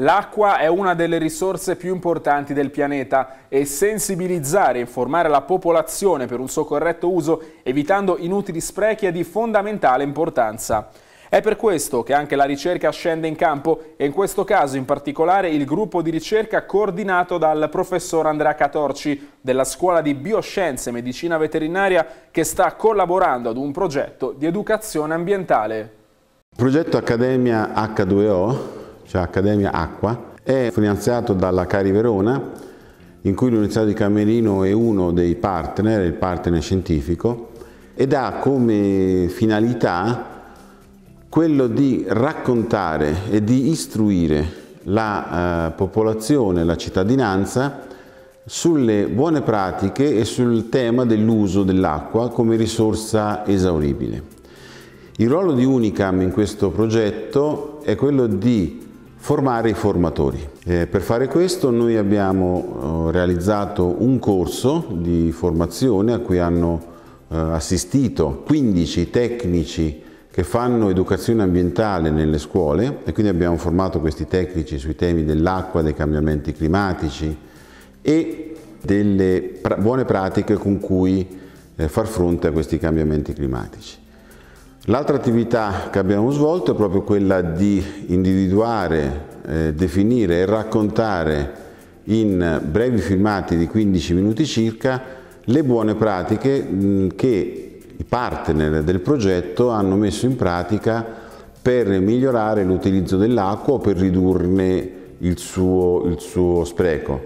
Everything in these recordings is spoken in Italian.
L'acqua è una delle risorse più importanti del pianeta e sensibilizzare e informare la popolazione per un suo corretto uso, evitando inutili sprechi, è di fondamentale importanza. È per questo che anche la ricerca scende in campo e in questo caso in particolare il gruppo di ricerca coordinato dal professor Andrea Catorci della Scuola di Bioscienze e Medicina Veterinaria che sta collaborando ad un progetto di educazione ambientale. Il progetto Accademia H2O cioè Accademia Acqua, è finanziato dalla Cari Verona, in cui l'Università di Camerino è uno dei partner, il partner scientifico, ed ha come finalità quello di raccontare e di istruire la eh, popolazione, la cittadinanza, sulle buone pratiche e sul tema dell'uso dell'acqua come risorsa esauribile. Il ruolo di Unicam in questo progetto è quello di Formare i formatori. Eh, per fare questo noi abbiamo eh, realizzato un corso di formazione a cui hanno eh, assistito 15 tecnici che fanno educazione ambientale nelle scuole e quindi abbiamo formato questi tecnici sui temi dell'acqua, dei cambiamenti climatici e delle pra buone pratiche con cui eh, far fronte a questi cambiamenti climatici. L'altra attività che abbiamo svolto è proprio quella di individuare, eh, definire e raccontare in brevi filmati di 15 minuti circa le buone pratiche mm, che i partner del progetto hanno messo in pratica per migliorare l'utilizzo dell'acqua o per ridurne il suo, il suo spreco.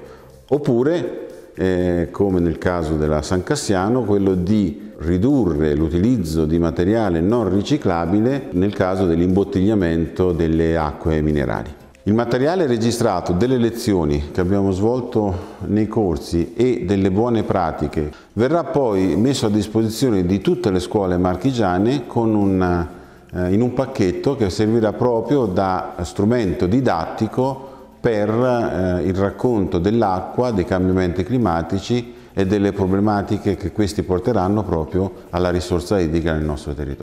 Oppure, eh, come nel caso della San Cassiano, quello di ridurre l'utilizzo di materiale non riciclabile nel caso dell'imbottigliamento delle acque minerali. Il materiale registrato delle lezioni che abbiamo svolto nei corsi e delle buone pratiche verrà poi messo a disposizione di tutte le scuole marchigiane un, eh, in un pacchetto che servirà proprio da strumento didattico per eh, il racconto dell'acqua, dei cambiamenti climatici e delle problematiche che questi porteranno proprio alla risorsa idrica nel nostro territorio.